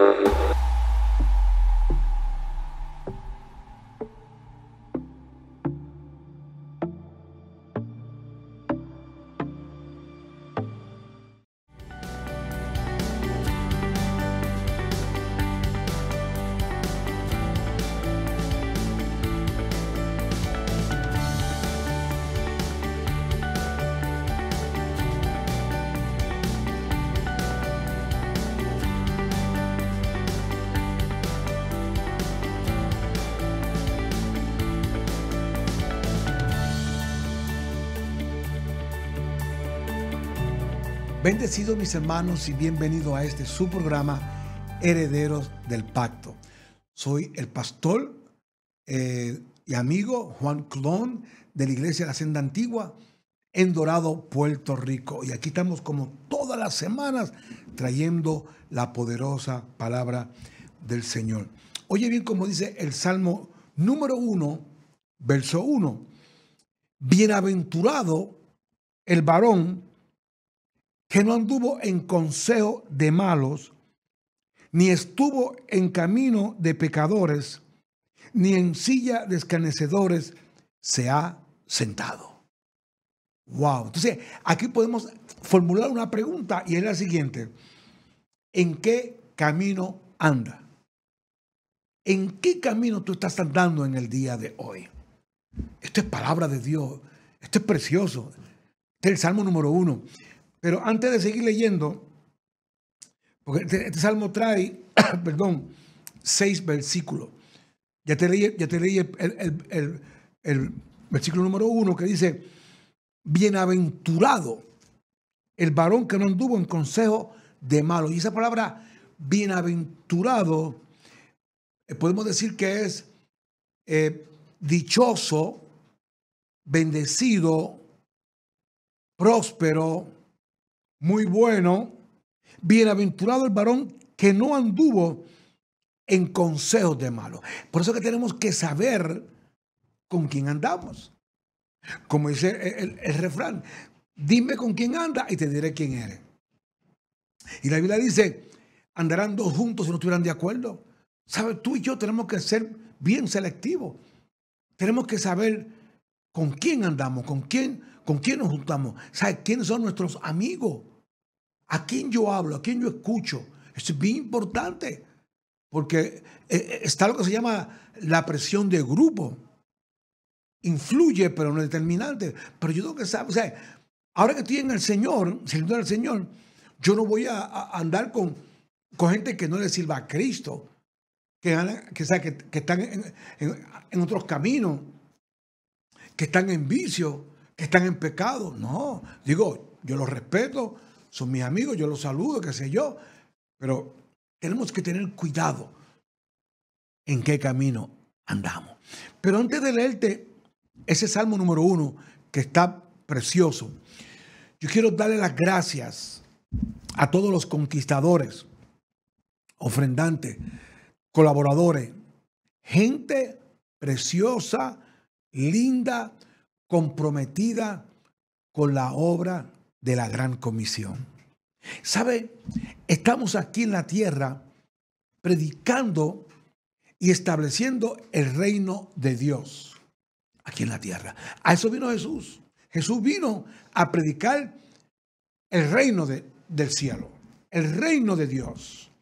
Mm-hmm. Bendecidos mis hermanos y bienvenido a este su programa Herederos del Pacto. Soy el pastor eh, y amigo Juan Clon de la Iglesia de la Senda Antigua en Dorado, Puerto Rico. Y aquí estamos como todas las semanas trayendo la poderosa palabra del Señor. Oye bien como dice el Salmo número 1, verso 1. Bienaventurado el varón que no anduvo en consejo de malos, ni estuvo en camino de pecadores, ni en silla de escanecedores, se ha sentado. Wow. Entonces, aquí podemos formular una pregunta y es la siguiente. ¿En qué camino anda? ¿En qué camino tú estás andando en el día de hoy? Esto es palabra de Dios. Esto es precioso. Este es el Salmo número uno. Pero antes de seguir leyendo, porque este, este salmo trae, perdón, seis versículos. Ya te leí, ya te leí el, versículo número uno que dice, bienaventurado el varón que no anduvo en consejo de malo. Y esa palabra bienaventurado, eh, podemos decir que es eh, dichoso, bendecido, próspero, muy bueno. Bienaventurado el varón que no anduvo en consejos de malos. Por eso que tenemos que saber con quién andamos. Como dice el, refrán, dime con quién anda y te diré quién eres. Y la Biblia dice, andarán dos juntos si no estuvieran de acuerdo. ¿Sabes? Tú y yo tenemos que ser bien selectivos. Tenemos que saber con quién andamos, con quién ¿Con quién nos juntamos? ¿Sabes quiénes son nuestros amigos? ¿A quién yo hablo? ¿A quién yo escucho? es bien importante porque eh, eh, está lo que se llama la presión de grupo. Influye, pero no es determinante. Pero yo tengo que saber, o sea, ahora que estoy en el Señor, sirviendo al Señor, yo no voy a, andar con, con, gente que no le sirva a Cristo, que, que, que, están en, en, otros caminos, que están en vicio, están en pecado. No, digo, yo los respeto, son mis amigos, yo los saludo, qué sé yo, pero tenemos que tener cuidado en qué camino andamos. Pero antes de leerte ese Salmo número uno, que está precioso, yo quiero darle las gracias a todos los conquistadores, ofrendantes, colaboradores, gente preciosa, linda, comprometida con la obra de la gran comisión. ¿Sabe? Estamos aquí en la tierra predicando y estableciendo el reino de Dios aquí en la tierra. A eso vino Jesús. Jesús vino a predicar el reino del cielo, el reino de Dios.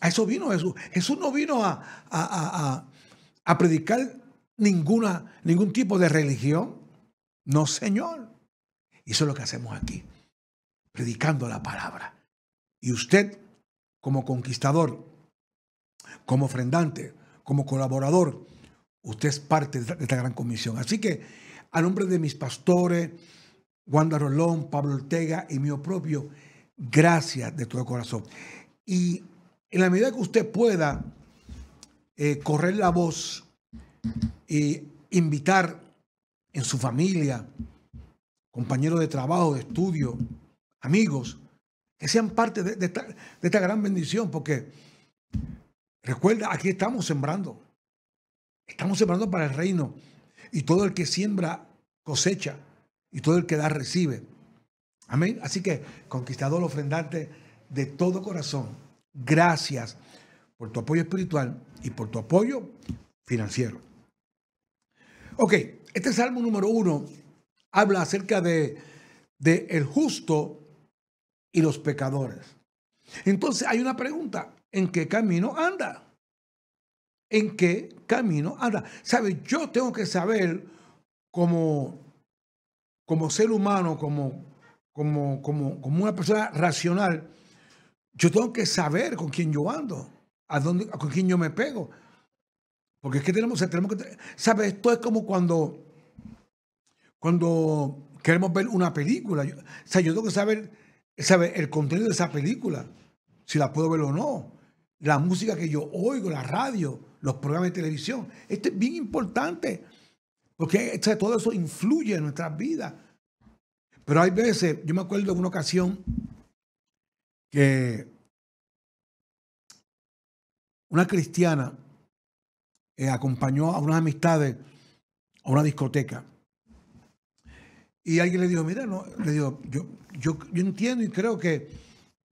A eso vino Jesús. Jesús no vino a, predicar ninguna, ningún tipo de religión. No, Señor. Y eso es lo que hacemos aquí, predicando la palabra. Y usted, como conquistador, como ofrendante, como colaborador, usted es parte de esta gran comisión. Así que, a nombre de mis pastores, Wanda Rolón, Pablo Ortega y mío propio, gracias de todo corazón. Y en la medida que usted pueda eh, correr la voz e invitar en su familia, compañeros de trabajo, de estudio, amigos, que sean parte de, esta, esta gran bendición, porque recuerda, aquí estamos sembrando. Estamos sembrando para el reino. Y todo el que siembra cosecha. Y todo el que da recibe. Amén. Así que, conquistador ofrendante de todo corazón, gracias por tu apoyo espiritual y por tu apoyo financiero. Ok, este salmo número uno habla acerca de, el justo y los pecadores. Entonces hay una pregunta, ¿en qué camino anda? ¿En qué camino anda? ¿Sabe? Yo tengo que saber como, como ser humano, como, como, como, una persona racional, yo tengo que saber con quién yo ando, a dónde, con quién yo me pego. Porque es que tenemos, que... ¿Sabe? Esto es como cuando cuando queremos ver una película. Yo, o sea, yo tengo que saber, saber el contenido de esa película, si la puedo ver o no. La música que yo oigo, la radio, los programas de televisión. Esto es bien importante, porque todo eso influye en nuestras vidas. Pero hay veces, yo me acuerdo de una ocasión que una cristiana eh, acompañó a unas amistades a una discoteca. Y alguien le dijo, mira, no, le digo, yo, yo, yo entiendo y creo que,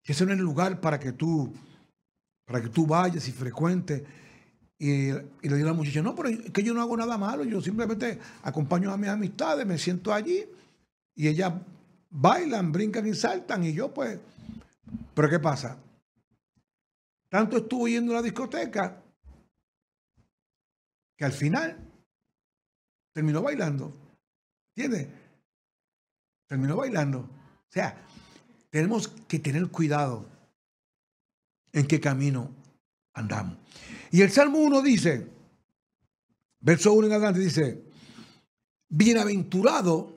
ese no es el lugar para que tú, para que tú vayas y frecuentes. Y, le dijo a la muchacha, no, pero es que yo no hago nada malo, yo simplemente acompaño a mis amistades, me siento allí y ellas bailan, brincan y saltan y yo pues... Pero ¿qué pasa? Tanto estuvo yendo a la discoteca que al final terminó bailando. ¿Entiendes? terminó bailando. O sea, tenemos que tener cuidado en qué camino andamos. Y el Salmo 1 dice, verso 1 en adelante dice, bienaventurado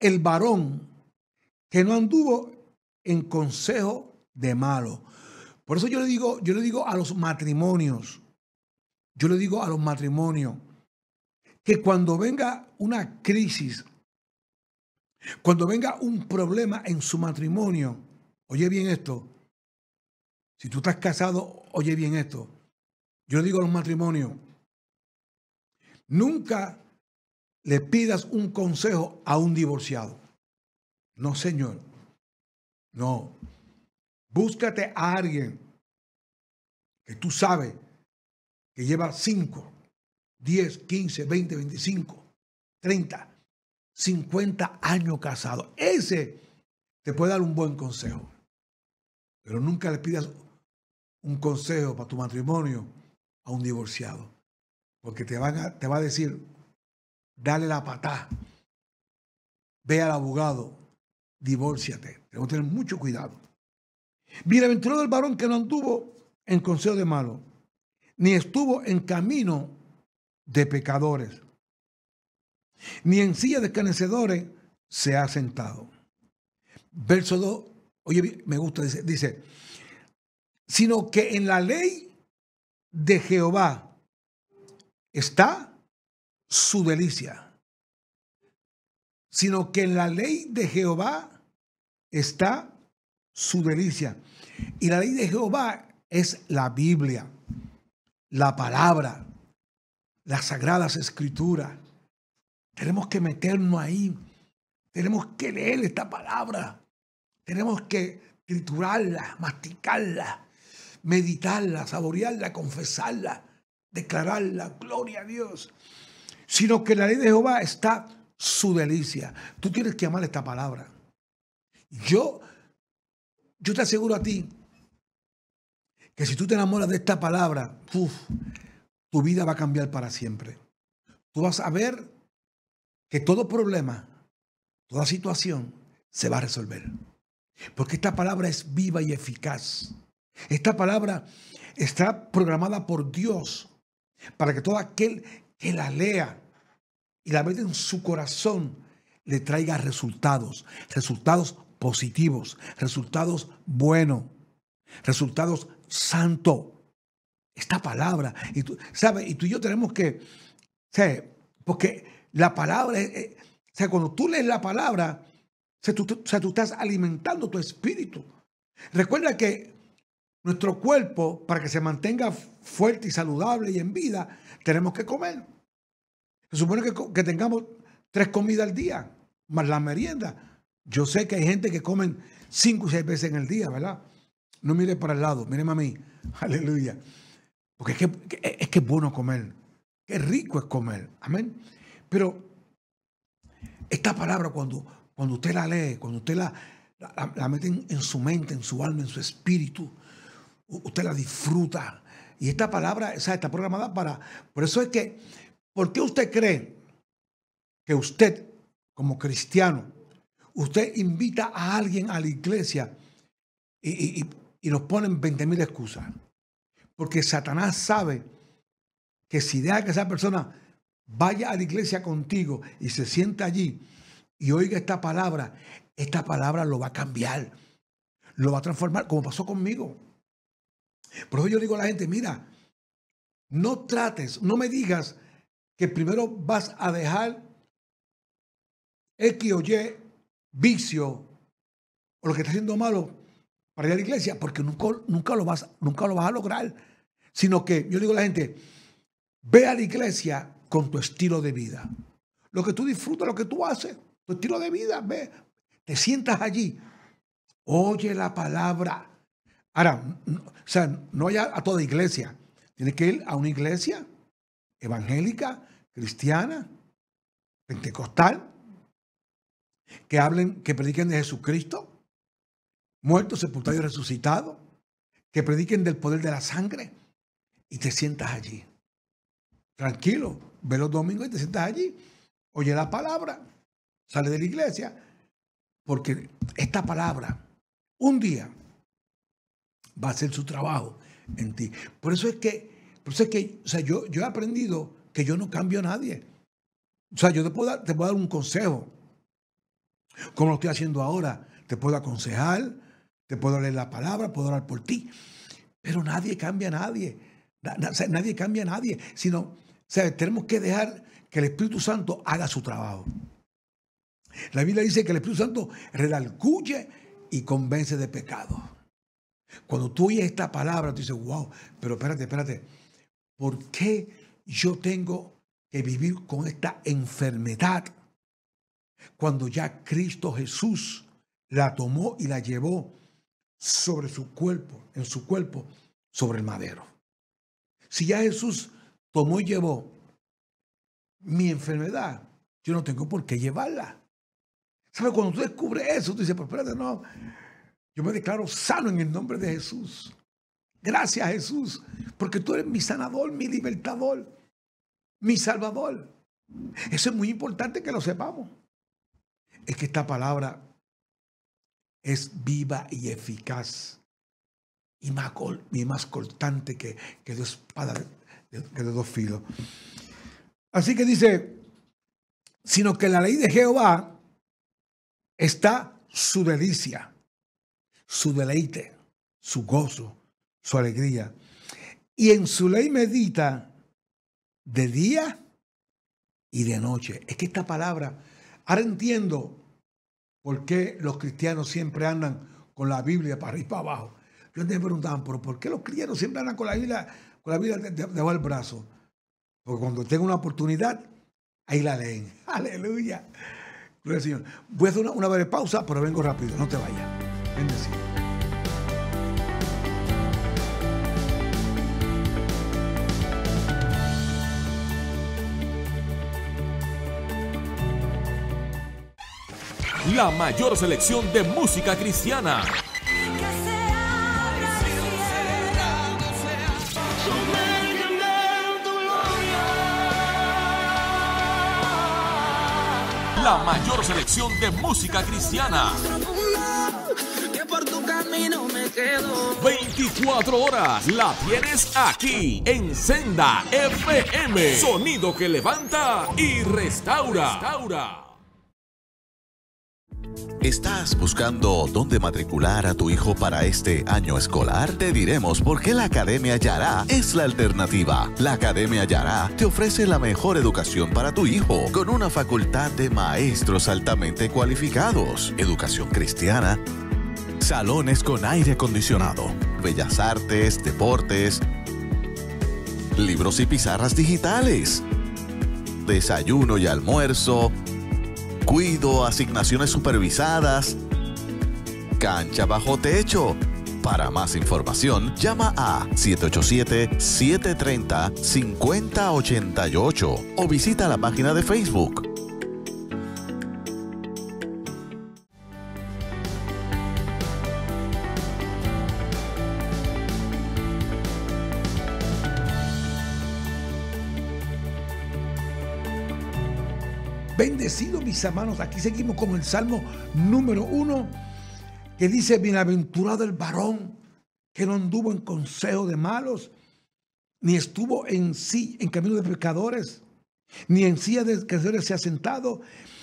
el varón que no anduvo en consejo de malo. Por eso yo le digo, yo le digo a los matrimonios, yo le digo a los matrimonios que cuando venga una crisis cuando venga un problema en su matrimonio, oye bien esto. Si tú estás casado, oye bien esto. Yo digo a los matrimonios, nunca le pidas un consejo a un divorciado. No, señor. No. Búscate a alguien que tú sabes que lleva 5, 10, 15, 20, 25, 30, 50 años casado. Ese te puede dar un buen consejo. Pero nunca le pidas un consejo para tu matrimonio a un divorciado. Porque te, van te va a decir, dale la patada, ve al abogado, divórciate. Tenemos que tener mucho cuidado. Bienaventurado el varón que no anduvo en consejo de malo, ni estuvo en camino de pecadores, ni en silla de escanecedores se ha sentado. Verso 2, oye, me gusta, dice, sino que en la ley de Jehová está su delicia, sino que en la ley de Jehová está su delicia. Y la ley de Jehová es la Biblia, la palabra, las sagradas escrituras. Tenemos que meternos ahí. Tenemos que leer esta palabra. Tenemos que triturarla, masticarla, meditarla, saborearla, confesarla, declararla. Gloria a Dios. Sino que la ley de Jehová está su delicia. Tú tienes que amar esta palabra. Yo, yo te aseguro a ti que si tú te enamoras de esta palabra, tu vida va a cambiar para siempre. Tú vas a ver que todo problema, toda situación se va a resolver. Porque esta palabra es viva y eficaz. Esta palabra está programada por Dios para que todo aquel que la lea y la meta en su corazón le traiga resultados, resultados positivos, resultados buenos, resultados santo. Esta palabra, y tú, ¿sabes? Y tú y yo tenemos que, ¿sabes? Porque la palabra, eh, eh, o sea, cuando tú lees la palabra, o sea, tú, estás alimentando tu espíritu. Recuerda que nuestro cuerpo, para que se mantenga fuerte y saludable y en vida, tenemos que comer. Se supone que, tengamos tres comidas al día, más la merienda. Yo sé que hay gente que comen cinco o seis veces en el día, ¿verdad? No mire para el lado, mire a mí. Aleluya. Porque es que, es que es bueno comer. Qué rico es comer. Amén. Pero esta palabra, cuando, cuando usted la lee, cuando usted la, mete en su mente, en su alma, en su espíritu, usted la disfruta. Y esta palabra está programada para... Por eso es que, ¿por qué usted cree que usted, como cristiano, usted invita a alguien a la iglesia y, y, y nos ponen 20.000 mil excusas? Porque Satanás sabe que si deja que esa persona vaya a la iglesia contigo y se sienta allí y oiga esta palabra, esta palabra lo va a cambiar, lo va a transformar, como pasó conmigo. Por eso yo digo a la gente, mira, no trates, no me digas que primero vas a dejar X o Y vicio o lo que está haciendo malo para ir a la iglesia, porque nunca, nunca, lo vas, nunca lo vas a lograr. Sino que yo digo a la gente, ve a la iglesia con tu estilo de vida. Lo que tú disfrutas, lo que tú haces, tu estilo de vida, ve, te sientas allí, oye la palabra. Ahora, o sea, no vaya a toda iglesia, tiene que ir a una iglesia evangélica, cristiana, pentecostal, que hablen, que prediquen de Jesucristo, muerto, sepultado y resucitado, que prediquen del poder de la sangre y te sientas allí tranquilo, ve los domingos y te sientas allí, oye la palabra, sale de la iglesia, porque esta palabra un día va a hacer su trabajo en ti. Por eso es que, por eso es que o sea, yo, yo he aprendido que yo no cambio a nadie. O sea, yo te puedo dar, te puedo dar un consejo, como lo estoy haciendo ahora. Te puedo aconsejar, te puedo leer la palabra, puedo orar por ti. Pero nadie cambia a nadie. Nadie cambia a nadie, sino sea, tenemos que dejar que el Espíritu Santo haga su trabajo. La Biblia dice que el Espíritu Santo redalcuye y convence de pecado. Cuando tú oyes esta palabra, tú dices, wow, pero espérate, espérate, ¿por qué yo tengo que vivir con esta enfermedad cuando ya Cristo Jesús la tomó y la llevó sobre su cuerpo, en su cuerpo, sobre el madero? Si ya Jesús ¿Cómo llevo llevó mi enfermedad, yo no tengo por qué llevarla. ¿Sabes? Cuando tú descubres eso, tú dices, pero espérate, no. Yo me declaro sano en el nombre de Jesús. Gracias, Jesús, porque tú eres mi sanador, mi libertador, mi salvador. Eso es muy importante que lo sepamos. Es que esta palabra es viva y eficaz y más, más cortante que, que Dios para que de dos filos. Así que dice, sino que la ley de Jehová está su delicia, su deleite, su gozo, su alegría. Y en su ley medita de día y de noche. Es que esta palabra, ahora entiendo por qué los cristianos siempre andan con la Biblia para arriba y para abajo. Yo antes me preguntaba, pero ¿por qué los cristianos siempre andan con la Biblia con la te debajo del brazo. Porque cuando tenga una oportunidad, ahí la leen. Aleluya. Gloria Señor. Voy a hacer una, breve pausa, pero vengo rápido. No te vayas. Bendecido. La mayor selección de música cristiana la mayor selección de música cristiana. 24 horas la tienes aquí en Senda FM. Sonido que levanta y restaura. restaura. ¿Estás buscando dónde matricular a tu hijo para este año escolar? Te diremos por qué la Academia Yará es la alternativa. La Academia Yará te ofrece la mejor educación para tu hijo con una facultad de maestros altamente cualificados, educación cristiana, salones con aire acondicionado, bellas artes, deportes, libros y pizarras digitales, desayuno y almuerzo, cuido, asignaciones supervisadas, cancha bajo techo. Para más información, llama a 787-730-5088 o visita la página de Facebook Bendecido mis hermanos, aquí seguimos con el Salmo número uno, que dice, bienaventurado el varón que no anduvo en consejo de malos, ni estuvo en sí en camino de pecadores, ni en silla de pecadores se ha sentado,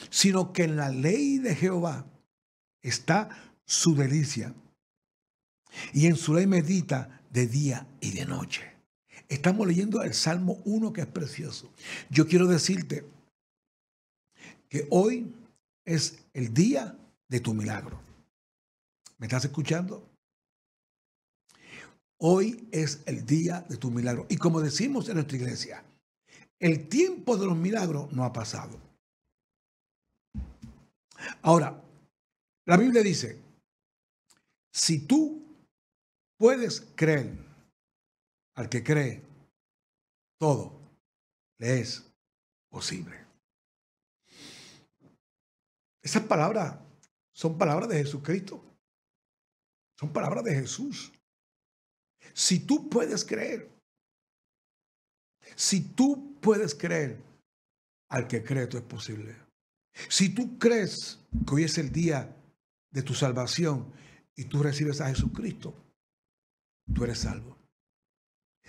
sino que en la ley de Jehová está su delicia. Y en su ley medita de día y de noche. Estamos leyendo el Salmo 1 que es precioso. Yo quiero decirte que hoy es el día de tu milagro. ¿Me estás escuchando? Hoy es el día de tu milagro. Y como decimos en nuestra iglesia, el tiempo de los milagros no ha pasado. Ahora, la Biblia dice, si tú puedes creer al que cree, todo le es posible. Esas palabras son palabras de Jesucristo. Son palabras de Jesús. Si tú puedes creer, si tú puedes creer, al que cree tú es posible. Si tú crees que hoy es el día de tu salvación y tú recibes a Jesucristo, tú eres salvo.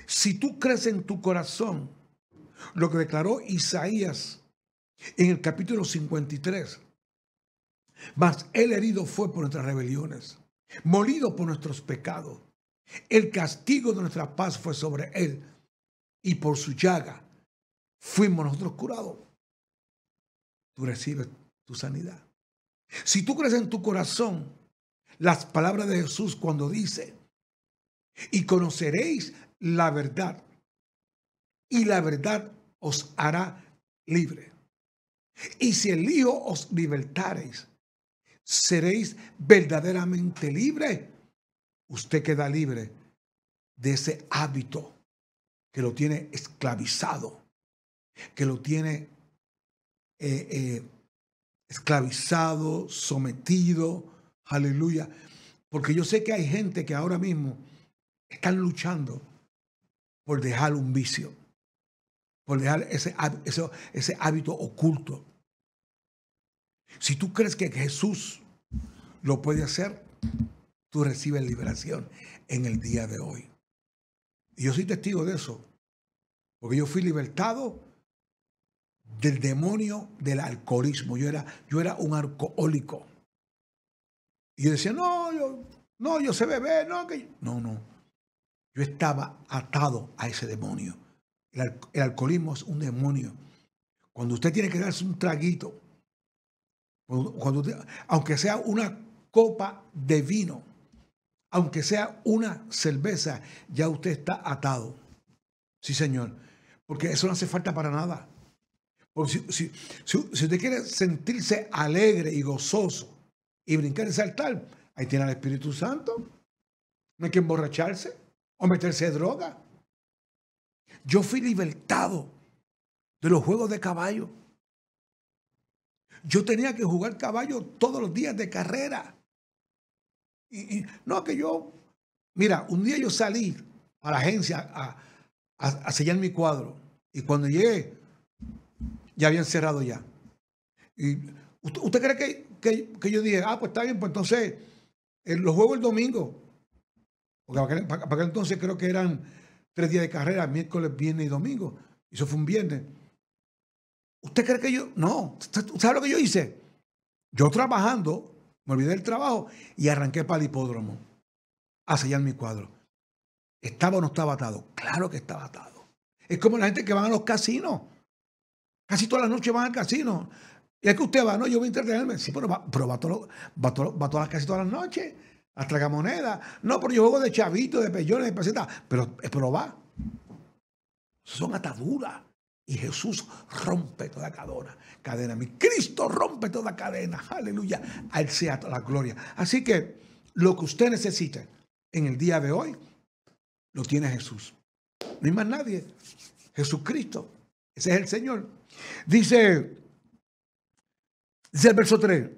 Si tú crees en tu corazón, lo que declaró Isaías en el capítulo 53, mas el herido fue por nuestras rebeliones, molido por nuestros pecados. El castigo de nuestra paz fue sobre él, y por su llaga fuimos nosotros curados. Tú recibes tu sanidad. Si tú crees en tu corazón las palabras de Jesús cuando dice, y conoceréis la verdad, y la verdad os hará libre. Y si el lío os libertareis, seréis verdaderamente libre. Usted queda libre de ese hábito que lo tiene esclavizado, que lo tiene eh, eh, esclavizado, sometido, aleluya. Porque yo sé que hay gente que ahora mismo están luchando por dejar un vicio, por dejar ese hábito oculto. Si tú crees que Jesús lo puede hacer, tú recibes liberación en el día de hoy. Y yo soy testigo de eso, porque yo fui libertado del demonio del alcoholismo. Yo era, yo era un alcohólico. Y yo decía, no, yo, no, yo sé beber, no, No, no. Yo estaba atado a ese demonio. el alcoholismo es un demonio. Cuando usted tiene que darse un traguito, cuando aunque sea una copa de vino, aunque sea una cerveza, ya usted está atado. Sí, señor. Porque eso no hace falta para nada. Porque si, usted quiere sentirse alegre y gozoso y brincar ese altar, ahí tiene al Espíritu Santo. No hay que emborracharse o meterse droga. Yo fui libertado de los juegos de caballo. Yo tenía que jugar caballo todos los días de carrera. Y, no, que yo, mira, un día yo salí a la agencia a, sellar mi cuadro. Y cuando llegué, ya habían cerrado ya. Y usted, cree que, yo dije, ah, pues está bien, pues entonces eh, lo juego el domingo. Porque para aquel, entonces creo que eran tres días de carrera, miércoles, viernes y domingo. Eso fue un viernes. ¿Usted cree que yo? No. ¿Sabe lo que yo hice? Yo trabajando, me olvidé del trabajo y arranqué para el hipódromo a sellar mi cuadro. ¿Estaba o no estaba atado? Claro que estaba atado. Es como la gente que va a los casinos. Casi todas las noches van al casino. Y es que usted va, no, yo voy a entretenerme. Sí, pero va, va, todo, va, todo, casi todas las noches. A tragamonedas. No, pero yo juego de chavito, de pellones, de pesetas. Pero, pero va. Son ataduras. Y Jesús rompe toda cadena, cadena. Mi Cristo rompe toda cadena. Aleluya. Al sea toda la gloria. Así que lo que usted necesita en el día de hoy, lo tiene Jesús. No hay más nadie. Jesucristo. Ese es el Señor. Dice, dice el verso 3.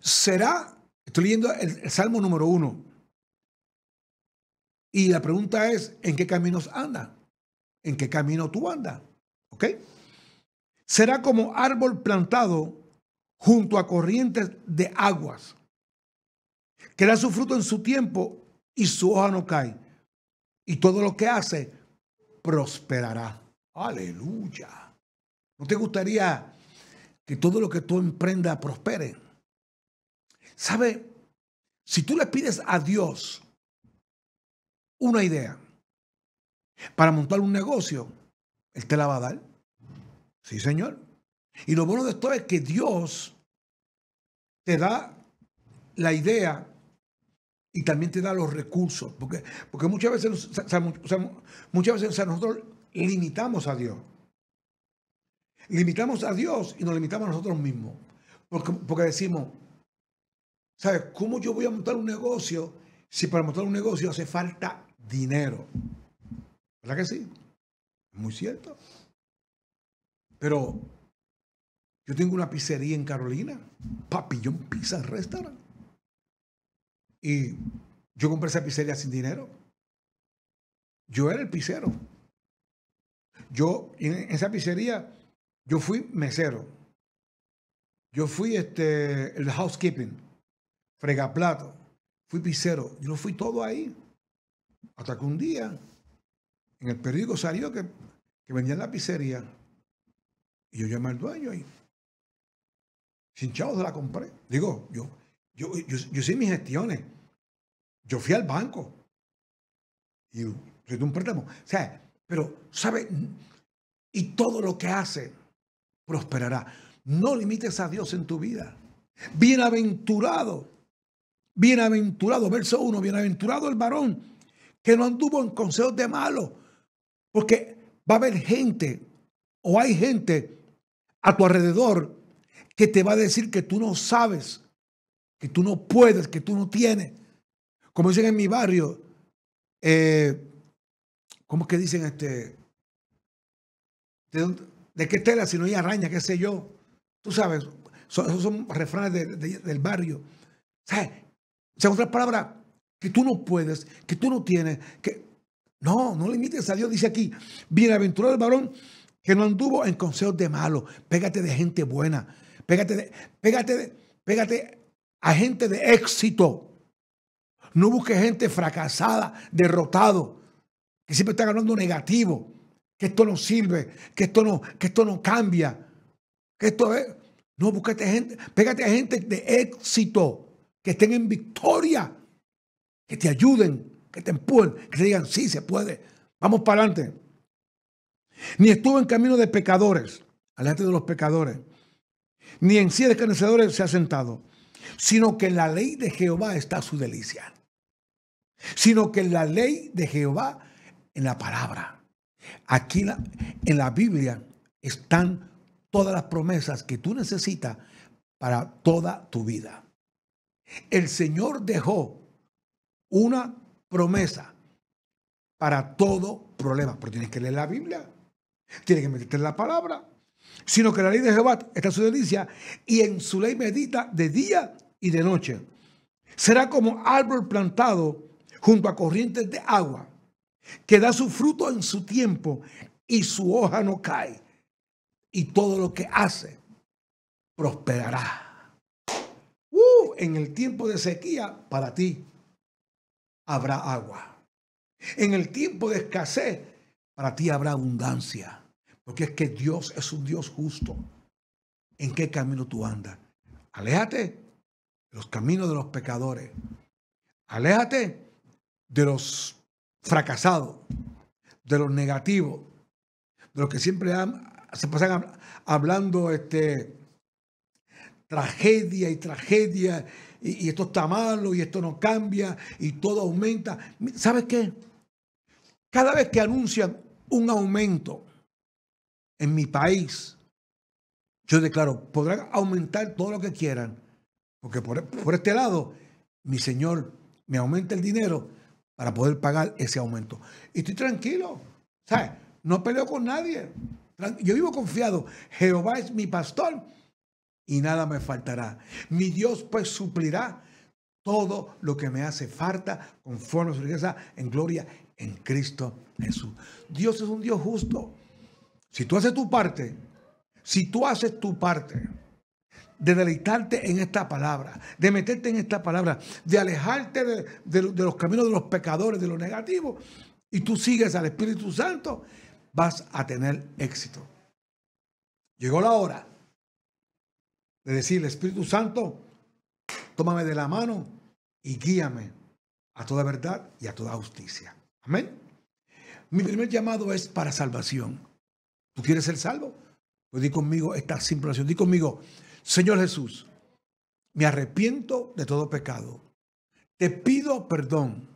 Será, estoy leyendo el, Salmo número 1. Y la pregunta es, ¿en qué caminos anda? ¿En qué camino tú andas? ¿Ok? Será como árbol plantado junto a corrientes de aguas, que da su fruto en su tiempo y su hoja no cae. Y todo lo que hace prosperará. Aleluya. ¿No te gustaría que todo lo que tú emprendas prospere? ¿Sabe? Si tú le pides a Dios una idea para montar un negocio, él te la va a dar. Sí, Señor. Y lo bueno de esto es que Dios te da la idea y también te da los recursos. Porque, porque muchas, veces, muchas veces nosotros limitamos a Dios. Limitamos a Dios y nos limitamos a nosotros mismos. Porque, porque decimos, ¿sabes? ¿Cómo yo voy a montar un negocio si para montar un negocio hace falta dinero? ¿Verdad que sí? Muy cierto. Pero yo tengo una pizzería en Carolina, Papillón Pizza Restaurant. Y yo compré esa pizzería sin dinero. Yo era el pizzero. Yo, en esa pizzería, yo fui mesero. Yo fui este, el housekeeping, fregaplato, fui pizzero. Yo fui todo ahí. Hasta que un día en el periódico salió que, que la pizzería. Y yo llamé al dueño y sin chavos la compré. Digo, yo, yo, yo, hice mis gestiones. Yo fui al banco y soy un préstamo. O sea, pero, ¿sabe? Y todo lo que hace prosperará. No limites a Dios en tu vida. Bienaventurado, bienaventurado, verso 1, bienaventurado el varón que no anduvo en consejos de malo porque va a haber gente o hay gente a tu alrededor que te va a decir que tú no sabes, que tú no puedes, que tú no tienes. Como dicen en mi barrio, eh, ¿cómo que dicen este? ¿De, qué tela? Si no hay araña, qué sé yo. Tú sabes, esos son refranes del barrio. O sea, otra palabra, que tú no puedes, que tú no tienes, que no, no limites. a Dios, dice aquí. Bienaventurado el varón que no anduvo en consejos de malos. Pégate de gente buena. Pégate, de, pégate, de, pégate a gente de éxito. No busque gente fracasada, derrotado, que siempre está ganando negativo, que esto no sirve, que esto no, que esto no cambia, que esto es. No, busquete gente, pégate a gente de éxito, que estén en victoria, que te ayuden, que te empujen, que te digan, sí, se puede, vamos para adelante. Ni estuvo en camino de pecadores, adelante de los pecadores, ni en sí de se ha sentado, sino que en la ley de Jehová está su delicia. Sino que en la ley de Jehová, en la palabra. Aquí en la Biblia están todas las promesas que tú necesitas para toda tu vida. El Señor dejó una promesa para todo problema. Pero tienes que leer la Biblia, tienes que meterte en la palabra. Sino que la ley de Jehová está su delicia y en su ley medita de día y de noche. Será como árbol plantado junto a corrientes de agua, que da su fruto en su tiempo y su hoja no cae. Y todo lo que hace prosperará. Uh, en el tiempo de sequía, para ti habrá agua. En el tiempo de escasez, para ti habrá abundancia. Porque es que Dios es un Dios justo. ¿En qué camino tú andas? Aléjate de los caminos de los pecadores. Aléjate de los fracasados, de los negativos, de los que siempre se pasan hablando este, tragedia y tragedia y, esto está malo y esto no cambia y todo aumenta. ¿Sabes qué? Cada vez que anuncian un aumento en mi país, yo declaro, podrán aumentar todo lo que quieran, porque por, por este lado, mi Señor me aumenta el dinero para poder pagar ese aumento. Y estoy tranquilo, ¿sabes? No peleo con nadie. Yo vivo confiado. Jehová es mi pastor y nada me faltará. Mi Dios pues suplirá todo lo que me hace falta conforme a su riqueza en gloria en Cristo Jesús. Dios es un Dios justo. Si tú haces tu parte, si tú haces tu parte de deleitarte en esta palabra, de meterte en esta palabra, de alejarte de, de los caminos de los pecadores, de lo negativo, y tú sigues al Espíritu Santo, vas a tener éxito. Llegó la hora de decir, Espíritu Santo, tómame de la mano y guíame a toda verdad y a toda justicia. Amén. Mi primer llamado es para salvación. ¿Tú quieres ser salvo? Pues di conmigo esta simple oración. Di conmigo, Señor Jesús, me arrepiento de todo pecado. Te pido perdón.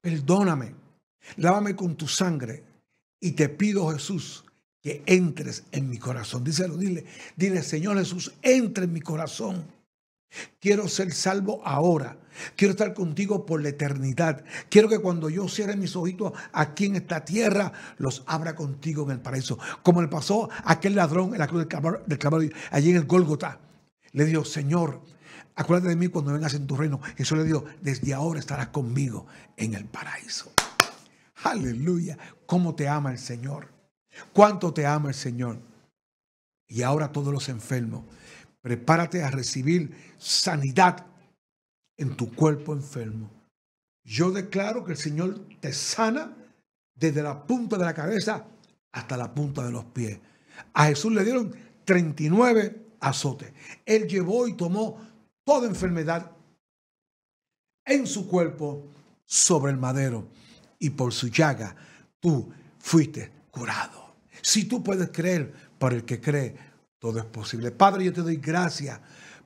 Perdóname. Lávame con tu sangre. Y te pido, Jesús, que entres en mi corazón. Díselo, dile, dile, Señor Jesús, entre en mi corazón. Quiero ser salvo ahora. Quiero estar contigo por la eternidad. Quiero que cuando yo cierre mis ojitos aquí en esta tierra, los abra contigo en el paraíso. Como le pasó a aquel ladrón en la cruz del Calvario, allí en el Gólgota. Le dijo, Señor, acuérdate de mí cuando vengas en tu reino. Jesús le dijo, desde ahora estarás conmigo en el paraíso. Aleluya, cómo te ama el Señor. Cuánto te ama el Señor. Y ahora todos los enfermos, prepárate a recibir sanidad en tu cuerpo enfermo. Yo declaro que el Señor te sana desde la punta de la cabeza hasta la punta de los pies. A Jesús le dieron 39 azotes. Él llevó y tomó toda enfermedad en su cuerpo sobre el madero y por su llaga tú fuiste curado. Si tú puedes creer, para el que cree, todo es posible. Padre, yo te doy gracias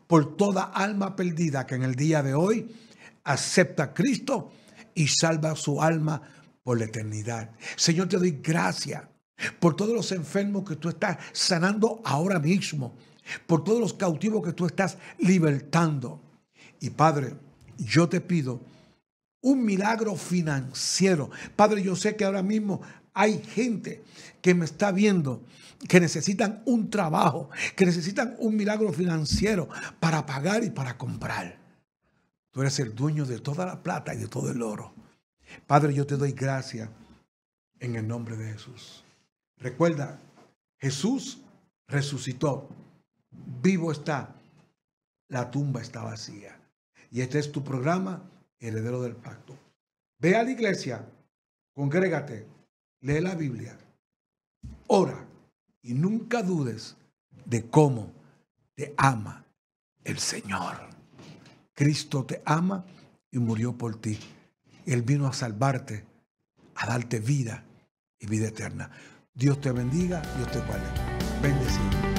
por toda alma perdida que en el día de hoy acepta a Cristo y salva su alma por la eternidad. Señor, te doy gracias por todos los enfermos que tú estás sanando ahora mismo, por todos los cautivos que tú estás libertando. Y Padre, yo te pido un milagro financiero. Padre, yo sé que ahora mismo hay gente que me está viendo que necesitan un trabajo, que necesitan un milagro financiero para pagar y para comprar. Tú eres el dueño de toda la plata y de todo el oro. Padre, yo te doy gracias en el nombre de Jesús. Recuerda, Jesús resucitó, vivo está, la tumba está vacía. Y este es tu programa, Heredero del Pacto. Ve a la iglesia, congrégate, lee la Biblia, ora y nunca dudes de cómo te ama el Señor. Cristo te ama y murió por ti. Él vino a salvarte, a darte vida y vida eterna. Dios te bendiga, Dios te guarde. Bendecido.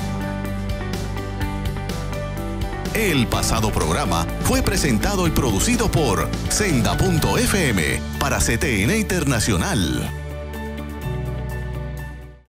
El pasado programa fue presentado y producido por Senda.fm para CTN Internacional.